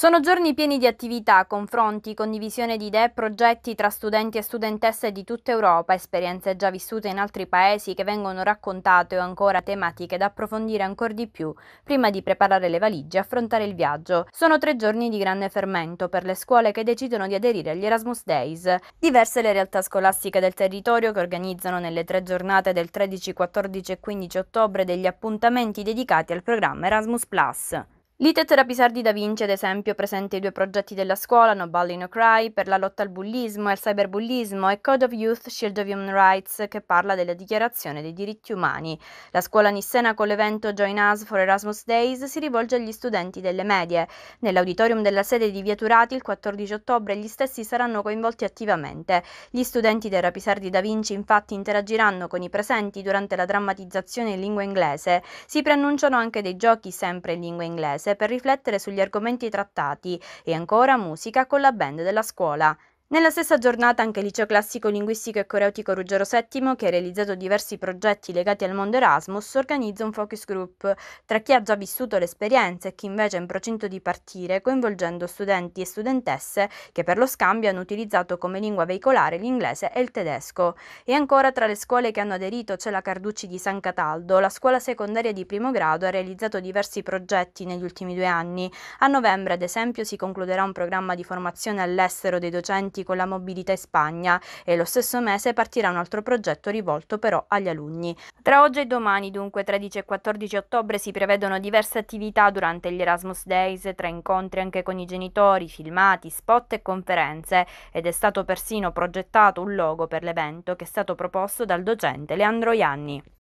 Sono giorni pieni di attività, confronti, condivisione di idee e progetti tra studenti e studentesse di tutta Europa, esperienze già vissute in altri paesi che vengono raccontate o ancora tematiche da approfondire ancora di più prima di preparare le valigie e affrontare il viaggio. Sono tre giorni di grande fermento per le scuole che decidono di aderire agli Erasmus Days. Diverse le realtà scolastiche del territorio che organizzano nelle tre giornate del 13, 14 e 15 ottobre degli appuntamenti dedicati al programma Erasmus ⁇ L'ITET Rapisardi da Vinci, ad esempio, presenta i due progetti della scuola No Bully No Cry per la lotta al bullismo e al cyberbullismo e Code of Youth Shield of Human Rights che parla della dichiarazione dei diritti umani. La scuola nissena con l'evento Join Us for Erasmus Days si rivolge agli studenti delle medie. Nell'auditorium della sede di Via Turati il 14 ottobre gli stessi saranno coinvolti attivamente. Gli studenti del Rapisardi da Vinci infatti interagiranno con i presenti durante la drammatizzazione in lingua inglese. Si preannunciano anche dei giochi sempre in lingua inglese per riflettere sugli argomenti trattati e ancora musica con la band della scuola. Nella stessa giornata anche il liceo classico linguistico e coreutico Ruggero VII, che ha realizzato diversi progetti legati al mondo Erasmus, organizza un focus group tra chi ha già vissuto l'esperienza e chi invece è in procinto di partire, coinvolgendo studenti e studentesse che per lo scambio hanno utilizzato come lingua veicolare l'inglese e il tedesco. E ancora tra le scuole che hanno aderito c'è la Carducci di San Cataldo, la scuola secondaria di primo grado ha realizzato diversi progetti negli ultimi due anni. A novembre, ad esempio, si concluderà un programma di formazione all'estero dei docenti avanti con la mobilità in Spagna e lo stesso mese partirà un altro progetto rivolto però agli alunni. Tra oggi e domani, dunque 13 e 14 ottobre, si prevedono diverse attività durante gli Erasmus Days, tra incontri anche con i genitori, filmati, spot e conferenze ed è stato persino progettato un logo per l'evento che è stato proposto dal docente Leandro Ianni.